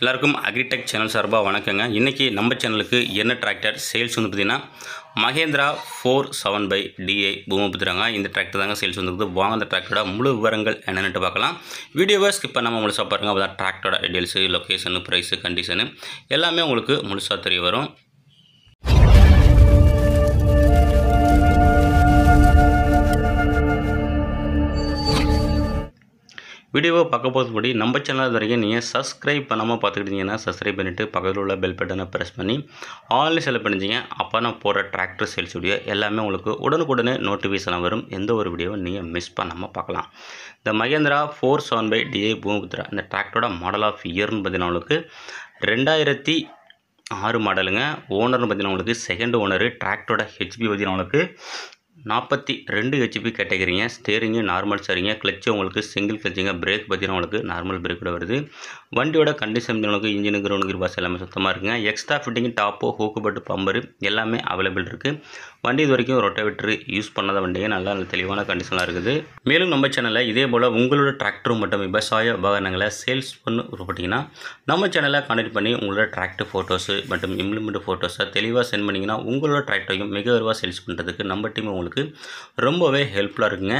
எல்லாருக்கும் agritech channel சார்பாக வணக்கங்க இன்றைக்கி நம்ம சேனலுக்கு என்ன டிராக்டர் சேல்ஸ் வந்து பார்த்திங்கன்னா Mahindra four seven five DI பூமபுத்திராங்க இந்த டிராக்டர் தாங்க சேல்ஸ் வந்துருக்குது வாங்க அந்த டிராக்டரோட முழு விவரங்கள் என்னென்னு பார்க்கலாம் வீடியோவை ஸ்கிப் பண்ணாமல் முழுசாக பாருங்கள் அப்போ தான் டிராக்டரோட டீடெயில்ஸு லொக்கேஷனு ப்ரைஸு கண்டிஷனு எல்லாமே உங்களுக்கு முழுசாக தெரிய வரும் வீடியோவை பார்க்க போகிறதுபடி நம்ம சேனல் வரைக்கும் நீங்கள் சப்ஸ்கிரைப் பண்ணாமல் பார்த்துக்கிட்டீங்கன்னா சப்ஸ்கிரைப் பண்ணிவிட்டு பக்கத்தில் உள்ள பெல் பட்டனை ப்ரெஸ் பண்ணி ஆன்லைன் செலவு பண்ணிச்சிங்க அப்போ நான் போகிற டிராக்டர் சேல்ஸ் வீடியோ எல்லாமே உங்களுக்கு உடனுக்குடனே நோட்டிஃபிகேஷன் வரும் எந்த ஒரு வீடியோவும் நீங்கள் மிஸ் பண்ணாமல் பார்க்கலாம் இந்த Mahindra four seven five DI Bhoomiputra இந்த டிராக்டரோட மாடல் ஆஃப் இயர்னு பார்த்தீங்கன்னா உங்களுக்கு ரெண்டாயிரத்தி ஆறு மாடலுங்க ஓனர்னு பார்த்தீங்கன்னா உங்களுக்கு செகண்ட் ஓனர் டிராக்டரோட ஹெச்பி பார்த்தீங்கன்னா உங்களுக்கு நாற்பத்தி ரெண்டு ஹெச்பி கேட்டகிரிங்க ஸ்டேரிங்கு நார்மல் சரிங்க கிளச்சு உங்களுக்கு சிங்கிள் கிளச்சிங்க பிரேக் பார்த்தீங்கன்னா உங்களுக்கு நார்மல் கூட வருது வண்டியோட கண்டிஷன் உங்களுக்கு இன்ஜினுக்கு கிரௌண்ட் கிருபாஸ் எல்லாமே சுத்தமாக இருக்குங்க எக்ஸ்ட்ரா ஃபிட்டிங் டாப்போ ஹூக்கு பட்டு பம்பரு எல்லாமே அவைலபிள் இருக்குது வண்டி இது வரைக்கும் ரொட்டவேட்டர் யூஸ் பண்ணாத வண்டியே நல்லா நல்ல தெளிவான கண்டிஷனாக இருக்குது மேலும் நம்ம சேனலில் இதே போல் உங்களோட டிராக்டர் மற்றும் விவசாய உபகரணங்களை சேல்ஸ் பண்ணு விருப்பட்டிங்கன்னா நம்ம சேனலை கனெக்ட் பண்ணி உங்களோட டிராக்டர் ஃபோட்டோஸு மற்றும் இம்ப்ளிமெண்ட் ஃபோட்டோஸை தெளிவாக சென்ட் பண்ணிங்கன்னா உங்களோட டிராக்டரையும் மிக விரைவாக சேல்ஸ் பண்ணுறதுக்கு நம்ம டீம் உங்களுக்கு ரொம்பவே ஹெல்ப்ஃபுல்லாக இருக்குங்க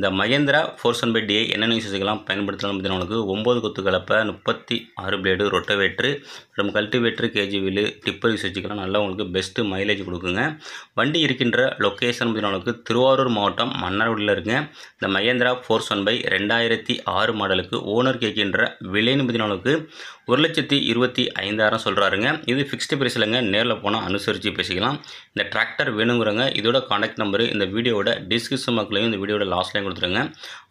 இந்த Mahindra four seven five DI என்னென்ன யூசஸ்க்கெல்லாம் பயன்படுத்தலாம் பார்த்தீங்கன்னா உங்களுக்கு ஒம்பது கொத்து கலப்பை முப்பத்தி ஆறு பிளேடு ரொட்டவேட்ரு மற்றும் கல்டிவேட்ரு கேஜி வில்லு டிப்பர் யூசேஜுக்கெல்லாம் நல்லா உங்களுக்கு பெஸ்ட்டு மைலேஜ் கொடுக்குங்க வண்டி இருக்கின்ற லொக்கேஷன் பார்த்தீங்கன்னா உங்களுக்கு திருவாரூர் மாவட்டம் மன்னார்குடியில் இருக்குங்க இந்த மகேந்திரா ஃபோர் செவன் பை ரெண்டாயிரத்தி ஆறு மாடலுக்கு ஓனர் கேட்கின்ற விலைன்னு பார்த்தீங்கன்னா உங்களுக்கு ஒரு லட்சத்தி இருபத்தி ஐந்தாயிரம் சொல்கிறாருங்க இது ஃபிக்ஸ்டு இல்லைங்க நேரில் போனால் அனுசரித்து பேசிக்கலாம் இந்த டிராக்டர் வேணுங்கிறவங்க இதோட கான்டாக்ட் நம்பரு இந்த வீடியோட டிஸ்கிரிப்ஷன் மக்களையும் இந்த வீடியோட லாஸ்ட்லையும் கொடுத்துருங்க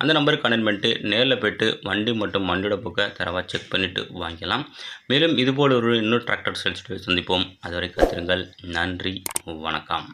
அந்த நம்பருக்கு கனெக்ட் பண்ணிட்டு நேரில் போய்ட்டு வண்டி மற்றும் வண்டியோட புக்கை தரவாக செக் பண்ணிவிட்டு வாங்கிக்கலாம் மேலும் இதுபோல் ஒரு இன்னொரு டிராக்டர் சேல்ஸ் சந்திப்போம் அதுவரை கத்துருங்கள் நன்றி வணக்கம்